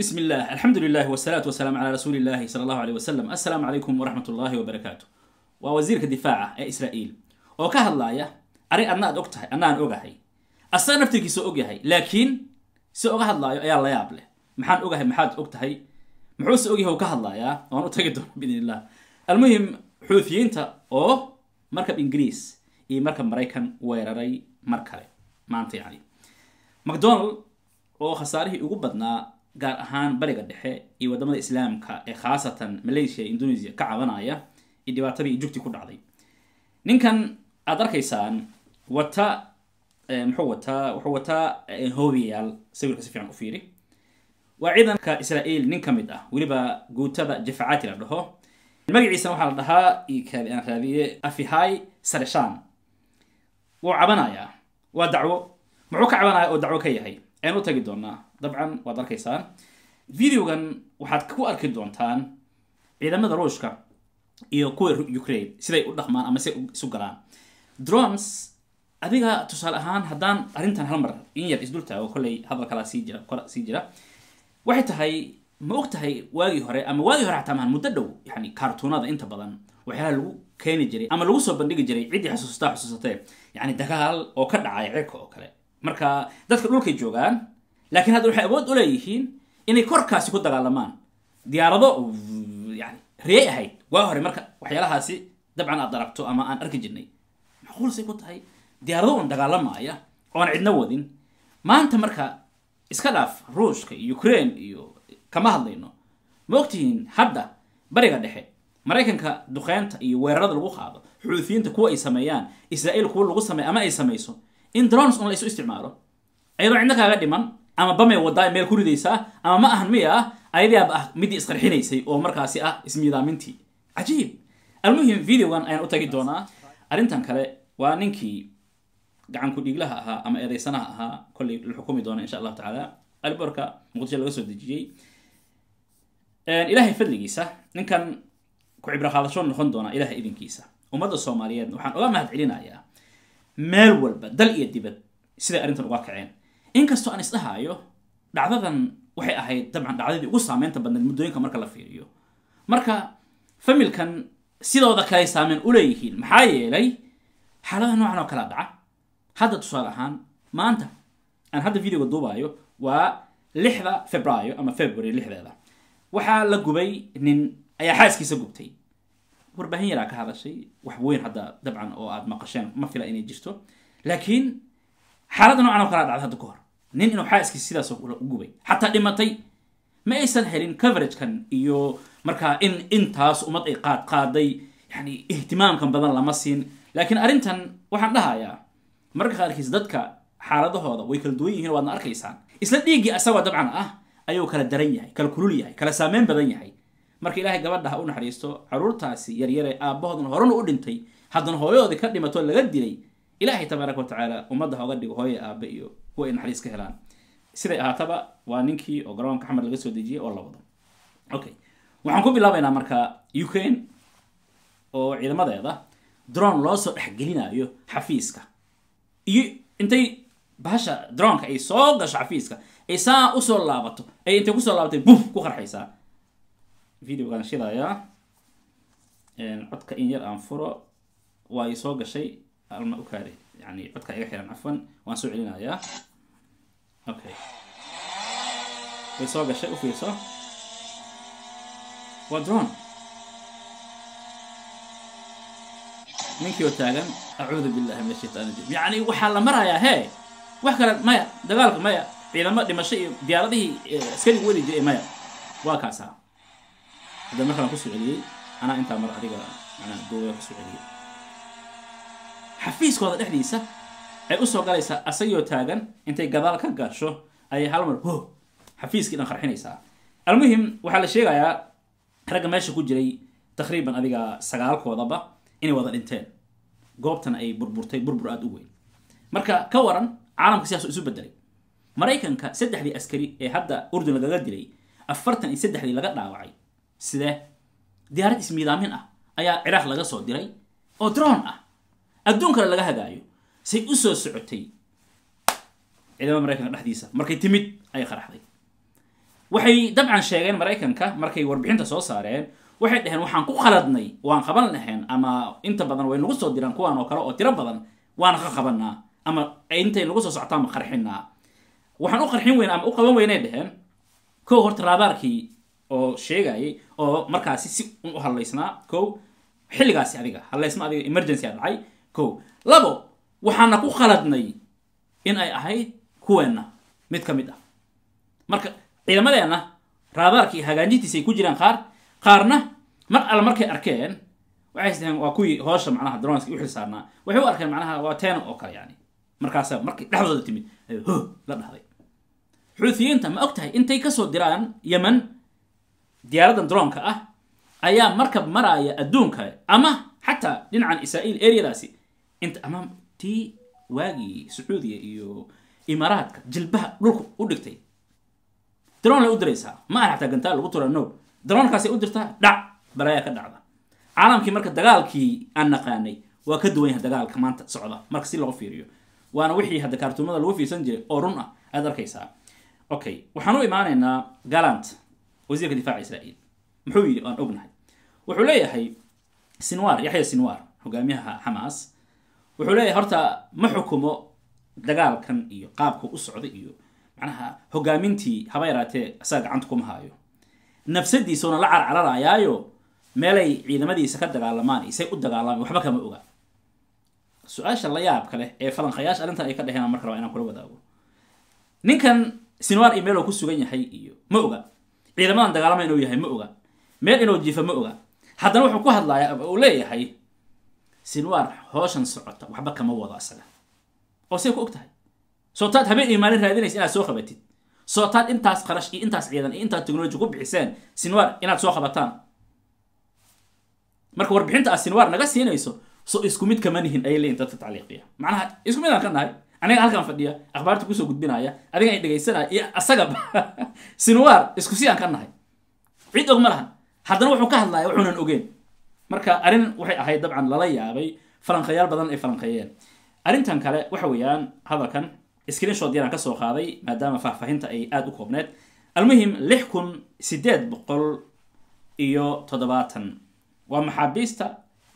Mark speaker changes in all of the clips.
Speaker 1: بسم الله الحمد لله والصلاة والسلام على رسول الله صلى الله عليه وسلم السلام عليكم ورحمة الله وبركاته ووزيرك دفاع إسرائيل oo ka hadlaaya arrin adna aad og tahay anna aan ogahay asaga naftirkiisa ogyahay laakiin si oga hadlaayo ayaa la yaab leh maxaan ogahay maxaad og tahay muxuuse ogyahay ka hadlayaa waan u tagi doona biidn illah almuhim xuutiyiinta oo markab ingiriis iyo markab maraykan weeraray mar kale maanta yani macdonald oo khasaarihii ugu badnaa قال أهان بلغ الدحي إي ودمد إسلام كا ماليزيا خاصة ماليسيا إندونيزيا كا عبانايا إي ديواتبي جوكتي كود عضي نين كان أدر كيسان واتا محووتا وحووتا هوبيال سيقول كسفيران أفيري وعيدا كا إسرائيل نين كاميدا وليبا قوتا دا جفعاتي لردهو المقع إيسا وحال دها إي كابي أنا خلابي أفي هاي سرشان وعبانايا ودعو معوك عبانايا ودعو كيهي أنو تاقدونا dabcan waad arkaysaan videogan waxaad ku arki doontaan ciidamada ruushka iyo kuwa ukraine siday u dhaqmaan ama siday isu galaan drones adiga tusaale ahaan haddaan arrintan halmar in yar isdultaago kolley hadal kalaa sii jira kala sii jira waxay tahay ma og tahay waagii hore ama waagii hore xataa mahan muddo dhow yani kaartuunada inta badan waxyaalaha lagu keeni jiray ama lagu soo bandhigi jiray ciddii xusuustaa xusuusatee yani dagaal oo ka dhacay cirka oo kale marka dadka dhulkay joogaan lakiin hadda waxay awood u leeyihiin inay korkaasi ku dagaalamaan diyaarado yani riyey ahayd waa hore marka waxyaalahaasi dabcan aad aragto ama aan arki jirnay macquulsay ku tahay diyaarado un dagaalamaaya oon cidna wadin maanta marka iska dhaaf ruushka iyo ukraine iyo kama hadlayno ma ogtihiin hadda bariga dhexe maraykanka duqeynta iyo weerarada lagu qaado xuduufiyiinta kuwa ay sameeyaan israa'iil kuwa lagu sameey ama ay samayso in drones un la isticmaalo ayadoo cidna kaaga dhiman ama bamay wadaa meel ku ridaysaa ama ma ahan miya ah ayadaaba ah midii isqarxinaysay oo markaasi ah ismiidaamintii cajiib almuhim videogan ayaan u tagi doonaa arrintan kale waa ninkii gacanku dhiiglaha ahaa ama eedaysanaha ahaa kollay la xukumi doona insha allahu tacaala alborka muqdisho laga soo dejiyey ilaahay fadligiisa ninkan ku cibro qaadasho noqon doona ilaha idinkiisa ummadda soomaaliyeed waxaan uga mahad celinayaa meel walba dal iyo dibad siday arrintan uga kaceen inkastoo aan isdhahaayo dhacdadan waxay ahayd dabcan dhacdadii ugu saameynta badnayd muddooyinka marka la fiiriyo marka familkan sidooda kale saameyn u leeyihiin maxaa yeelay xaalada noocan oo kala dhaca hadda tusaale ahaan maanta aan hadda videoga duubaayo waa lixda febraayo ama february lixdeeda waxaa la gubay nin ayaa xaaskiisa gubtay warbaahin yaraa ka hadashay wax weyn hadda dabcan oo aad maqasheen ma fila inay jirto laakiin xaaladda noocan oo kalaa dhacda hadda ka hor nin inuu xaaskiis sidaas gubay xataa dhimatay ma aysan helin coveragekan iyo markaa in intaas ummad ay qaad qaaday yani ihtimaamkan badan lama siin laakiin arrintan waxaan dhahayaa marka qaarkiis dadka xaaladahooda way kala duwan yihiin waadna arkaysaan isla dhiiggii asagoo dabcan ah ayuu kala daran yahay kala kulul yahay kala saameyn badan yahay marka ilaahay gabadha ha u naxariisto caruurtaasi yaryare aabbahoodna horena u dhintay haddana hooyadoodii ka dhimato laga dilay ilaahay tabaaraka watacaala ummadda ha oga dhigo hooya aabe iyo kuwa ay naxariis ka helaan siday ahaataba waa ninkii oo garoonka xamar laga soo dejiyey oo la wado okay waxaan ku bilaabaynaa marka ukraine oo ciidamadeeda dron loo soo dhexgelinayo xafiiska iyo intay bahasha dronka ay soo gasho xafiiska ay saa usoo laabato ay intay kusoo laabatay buf ku qarxaysaa videogaan shidayaa codka in yar aan furo waa ay soo gashay alma u yani codka iga xiran cafwan waan soo celinayaa okay way soo gashay u fiirso waa drone ninkii taagan acuudu billahi min ashaytaan rajim yacni waxaa la marayaa he wax kale maya dagaalka maya ciidamo dhimasho iyo diyaaradihii askariga weli jiray maya waa kaasaa hadda markaan kusoo celiyey anaa intaa mar adiga manaa googaa kusoo celiyey xafiiskooda dhexdiisa ay usoo galaysaa asagoo taagan intay gadaal ka gasho ayay halmar ho xafiiskii dhan qarxinaysaa almuhim waxaa la sheegayaa ragga meesha ku jiray taqriiban adiga sagaalkoodaba inay wada dhinteen goobtana ay burburtay burbur aada u weyn marka ka waran caalamka sidaas isu bedelay maraykanka saddexdii askari ee hadda urdun lagaga dilay afartan iyo saddexdii laga dhaawacay sidee diyaarad ismiidaamin ah ayaa ciraaq laga soo diray oo droon ah adduun kale laga hagaayo say u soo socotay ciidamada maraykanka dhexdiisa markay timid ay qaraxday waxay dabcan sheegeen maraykanka markay warbixinta soo saareen waxay dhaheen waxaan ku qaladnay waan qaban lahayn ama inta badan way nagu soo diraan kuwaan oo kale oo tiro badan waana ka qabanaa ama intay nagu soo socotaan ma qarxinaa waxaan u qarxin weyne ama u qaban weynay dhaheen kow horta raabaarkii oo sheegayay oo markaasi si un u hadlaysnaa kow xilligaasi adiga hadlaysma adiga emergency a dhacay ko labo waxaana ku khaladnay in ay ahayd kuweenna mid ka mid ah marka ciidamadeenna raadaarkii hagaajintiisay ku jiraan qaar qaarna mar alla markay arkeen waxay isdhaheen waa kuwii hoosha macnaha dronski u saarnaa waxay u arkeen macnaha waa teena oo kale yani markaasa markay dhexdooda timid ho la dhahday xuutiyiinta ma og tahay intay kasoo diraan yeman diyaaradan dronka ah ayaa markab maraaya adduunka ama xataa dhinacan israa'iil eryadaasi انت امام تي واقي سعودية ايو اماراتك جلبها لوك ودكتي درون لو ادريسها ما راح تاقن تال وطول النور درون كاسي ادرتها لا برايا كدعا عالم كي مركز دقال كي انا قاني وكدوين دقال كمان تصعدا مركز سيلا غفيريو وانا وحي هاد كارتون مدى الوفي سنجي او رنة ادر كيسا اوكي وحنوي امانا انا قالانت وزيرك دفاع اسرائيل محوي وان ابنها وحوليا هي سنوار يحيى سنوار حقاميها حماس wuxuu leeyahy horta ma xukumo dagaalkan iyo qaabka u socda iyo macnaha hogaamintii haba yaraatee asaga gacanta kuma haayo nafsadiisuna la carcararayaayo meelay ciidamadiisa ka dagaalamaan isay u dagaalamayn waxba kama oga su-aasha la yaabka leh ee falanqayaasha arrintan ay ka dheheen marka rabaa inaan kula wadaago ninkan sinwar iyo meeluu ku sugan yahay iyo ma oga ciidamadan dagaalama inuu yahay ma oga meel inuu jiifa ma oga haddana wuxuu ku hadlayaa uu leeyahay sinwaar hooshan socota waxba kama wado asaga oo say ku og tahay sootaad habeen iyo maalin raadinaysa inaad soo qabatid sootaad intaas qarash iyo intaas ciidan iyo intaad technology ku bixiseen sinwaar inaad soo qabataan marka warbixinta aad sinwaar naga siinayso so isku mid kama nihin ayay leeyiin dadka tacliiqiya macnaha isku mid aan ka nahay aniga halkan fadhiya akhbaarta kusoo gudbinaya adiga ay dhegaysanaya iyo asagaba sinwaar isku si aan ka nahay cid og ma lahan haddana wuxuu ka hadlaya wuxuunan ogeen marka arrin waxay ahayd dabcan lala yaabay falanqeeyaal badan ay falanqeeyeen arrintan kale waxa weeyaan hadalkan screenshot yaraan kasoo qaaday maadaama faahfaahinta ay aada u koobneed almuhim lix kun sideed boqol iyo toddobaatan waa maxaabiista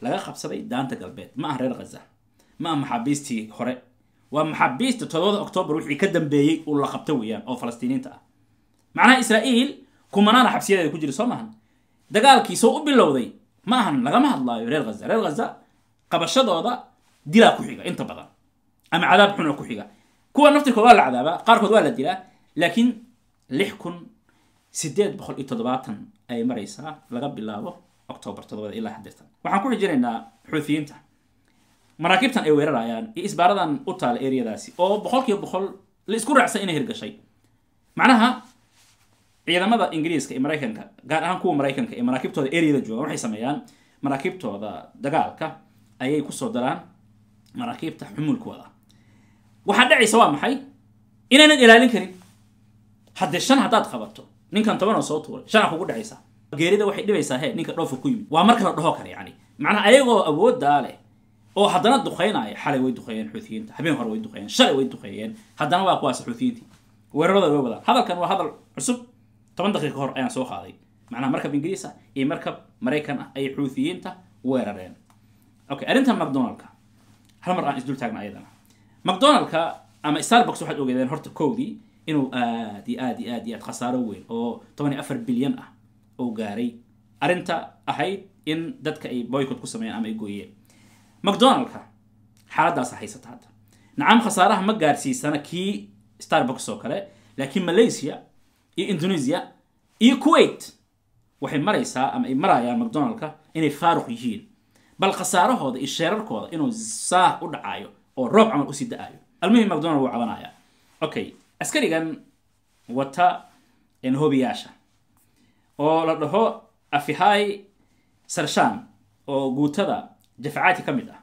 Speaker 1: laga qabsaday daanta galbeed ma aha reer khaza ma ah maxaabiistii hore waa maxaabiista todobada octoobar wixii ka dambeeyey uu la qabta weeyaan oo falastiiniinta ah macnaha israa'iil kumanaana xabsiyadeeda ku jira soo mahan dagaalkii soo u bilowday maahan lagama hadlaayo reer haza reer gaza qabashadooda dilaa ku xiga inta badan ama cadaab xuna ku xiga kuwa naftirkood waa la cadaabaa qaarkood waa la dilaa laakiin lix kun sideed boqol iyo toddobaatan ayay maraysaa laga bilaabo octoobar todobada ilaa hadeertan waxaan ku xijinaynaa xuutiyiinta maraakiibtan ay weeraraayaan iyo isbaaradan u taala eriyadaasi oo boqolkiiba boqol la isku raacsan inay hirgashay macnaha ciidamada ingiriiska ee maraykanka gaar ahaan kuwa maraykanka ee maraakiibtooda areada joogan waxay sameeyaan maraakiibtooda dagaalka ayay kusoo daraan maraakiibta xumulkooda waxaa dhacaysa waa maxay inaynan ilaalin karin haddee shan haddaad qabato ninkan tobanoo soo tuuray shanaa kugu dhacaysa geerida waxay dhibaysaa he ninka dhoofka ku yimid waa marka la dhaho kara yani macnaha ayagoo awooddaa leh oo haddana duqeynaya xalay way duqeeyeen xuutiyiinta habeen hore way duqeeyeen shalay way duqeeyeen haddana waa kuwaas xuutiyiintii weeraradood way wadaan hadalkan waa hadal cusub toban daqiiqa hor ayaan soo qaaday macnaha markab ingiriis ah iyo markab maraykan ah ayay xuuthiyiinta weerareen okay arrintan macdonaldka hal mar aan isdultaagna ayadana macdonaldka ama starbucks waxaad ogeedeen horta kowdii inuu aad iyo aad iyo aad iyo aad khasaaro weyn oo toban iyo afar bilyan ah oo gaaray arrinta ahayd in dadka ay boycott ku sameeyeen ama ay gooyeen macdonaldka xaaladdaasa haysata hadda nacam khasaaraha ma gaarsiisana kii starbucks oo kale laakiin malaysia iyo indonesia iyo kuwait waxay maraysaa ama ay marayaan macdonaldka inay faaruq yihiin bal khasaarahooda iyo sheerarkooda inuu saah u dhacaayo oo roob camal usii da-aayo almuhim macdonald wuu cabanaya okay askarigan wata hobiyaasha oo la dhaho afihaai sarshan oo guutada jafacaati ka mid ah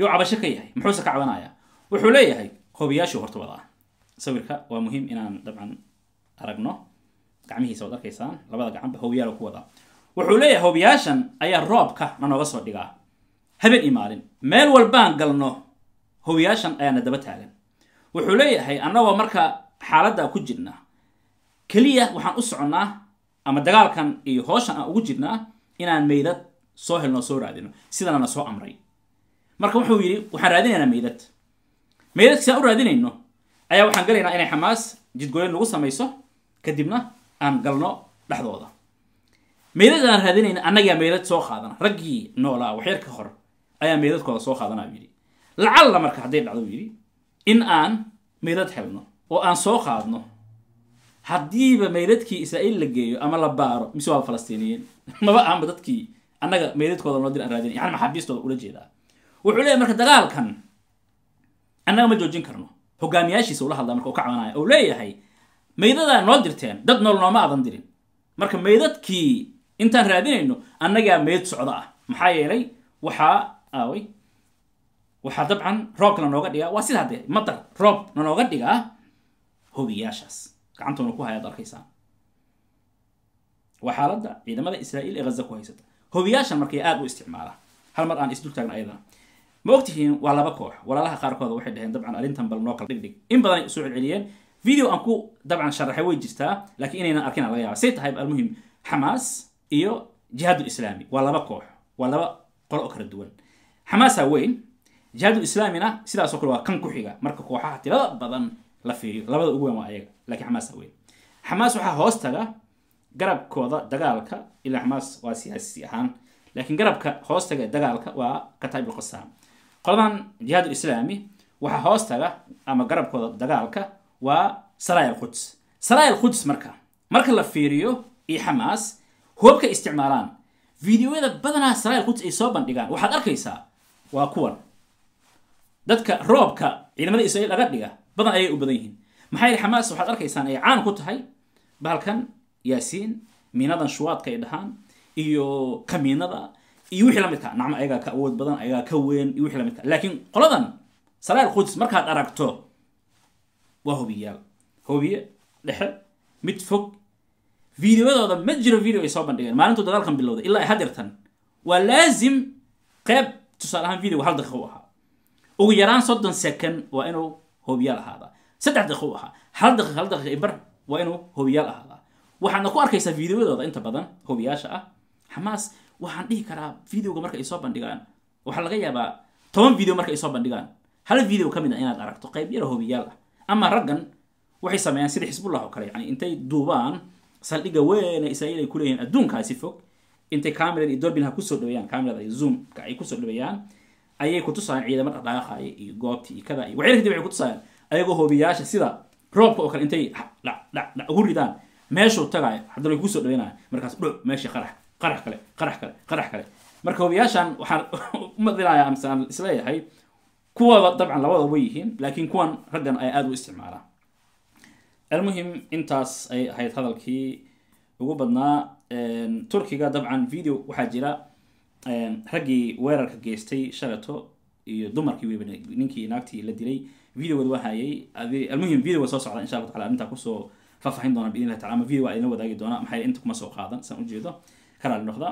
Speaker 1: yuu cabasho ka yahay muxuuse ka cabanaya wuxuu leeyahay hobiyaashuu horta wadaa sawirka waa muhiim inaan dabcan aragno gacmihiisa waad arkaysaan labada gacanba hobyaal ku wadaa wuxuu leeyahay hobyaashan ayaa roobka na soo dhigaa haben i meel walbaan galno hobyaashan ayaana daba taagan wuxuu leeyahay annagoo marka xaaladda ku jirna keliya waxaan u soconnaa ama dagaalkan iyo hooshan aan ugu jirnaa inaan meydad soo helno soo raadino sidana na soo amray marka wuxuu yidhi waxaan raadinaynaa meydad meydadka sidaan u raadinayno ayaa waxaan galaynaa inay xamaas jidgooyin lagu samayso كدبنا أن قلنا لحظة ميلاد أنا هذين إن أنا جاي ميلاد سوق هذانا رجي نولا وحير كخر أيام ميلاد كذا سوق هذانا بيري لعل مرك هذين لعل بيري إن أن ميلاد حلنا وأن سوق هذانا هدي بميلاد كي إسرائيل لجيو أما لبار مسوا الفلسطينيين ما بقى عم بدت كي أنا جاي ميلاد كذا نودي أنا هذين يعني ما حبيش تقول ولا جيدا وحلي مرك دلال كان أنا ما جوجين كرنا هو جامياشي سولها الله مرك وكعبنا أولي هاي maydadaa noo dirteen dad nool nooma adan dirin marka maydadkii intaan raadinayno annagaa mayd socda ah maxaa yeelay waxaa aaway waxaa dabcan roob na nooga dhigaa waa sidaa dee madar roob na nooga dhigaa hobiyaashaas gacantoona ku hayaad arkaysaa waa xaaladda ciidamada israa'iil ee ghaza ku haysata hobiyaashan markay aad u isticmaalaa hal mar aan isdul ayadana ma ogtihiin waa laba koox walaalaha qaarkooda waxay dhaheen dabcan arrintan bal noo kala dhigdhig in badanay usoo celceliyeen فيديو أنكو طبعا شرحي ويجستا لكن إننا أركنا على غيابة سيت هاي المهم حماس إيو جهاد الإسلامي ولا بقوح ولا قرأ كرة الدول حماس وين جهاد الإسلامي الإسلامينا سيدا سوكروا كان كوحيغا مركا كوحا حتى لا بدن لا لبدا أقوى ما أيق لكن حماس وين حماس وحا هوستغا قرب كوضا دقالك إلا حماس واسياسي أهان لكن قربك هوستغا دقالك وكتاب القصام قلبان جهاد الإسلامي وحا هوستغا أما قرب كوضا دقالك waa saraaya quds saraaya quds marka marka la fiiriyo iyo xamaas hoobka isticmaalaan videoyada badanaa saraaya alquds ay soo bandhigaan waxaad arkaysaa waa kuwan dadka roobka ciidamada israiil laga dhiga badan ayay u badan yihiin maxaa yili xamaas waxaad arkaysaan ay caan ku tahay bahalkan yaasiin miinadan shuwaadka ay dhahaan iyo kamiinada iyo wixii lamidka nacmo ayagaa ka awood badan ayagaa ka weyn iyo wixii lamidka laakiin qoladan saraaya quds markaad aragto وهوبيال هوبية لحى مد فوق فيديو هذا ما تجرو فيديو يسوى بندقين ما أنتوا دخلكم بالله إلا هدرتن ولازم قب تصالحهم فيديو هذا خوها وغيران صدن سكن وإنه هوبيال هذا سدع دخوها هل دخ هل دخ إبر وإنه هوبيال هذا وحنا كو أركيس فيديو هذا أنت بدن هوبياشة حماس وحنا إيه كرا فيديو كمرك يسوى بندقين وحلقة يا با تون فيديو مرك يسوى بندقين هل فيديو كم من أنا أركتو قيب يرو هوبيال هذا ama raggan waxay sameeyaan sida xisbullah oo kale yani intay duubaan saldhiga weyn ee israa'iil ay ku adduunkaasi fog intay camerad iyo dorbin ha kusoo dhaweeyaan camerad iyo zoomka ay kusoo dhaweeyaan ayay kutusayaan ciidamo dhaqdhaqaaqaya iyo goobtii iyo kada iyo waxyar kadib waxay kutusayaan ayagoo hoobiyaasha sida roobka oo kale intay dhac ugu ridaan meeshuu tagaayo haddana way kusoo dhaweynayaan markaas dho meeshii qarax qarax kale qarax kale qarax kale marka hoobiyaashan waxaan u madinayaa mise aan isleeyahay kuwaba dabcan labadaba way yihiin laakiin kuwan raggan ay aada u isticmaalaan almuhim intaas ay ahayd hadalkii ugu badnaa turkiga dabcan video waxaa jira raggii weerarka geystay shalato iyo dumarkii weyba ninkii naagtii la dilay videogooda waa hayay almuhim videoga soo socda insha allah tacala arrintaa kusoo faahfaahin doona biidin allah tacala ama video waa idinla wadaagi doona maxaa inta kuma soo qaadan san ujeedo karaali noqda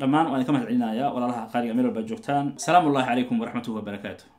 Speaker 1: dhammaan waan idinka mahad celinayaa walaalaha qaaliga meel walba joogtaan salaamu ullahi calaykum waraxmatuhi wabarakaatuh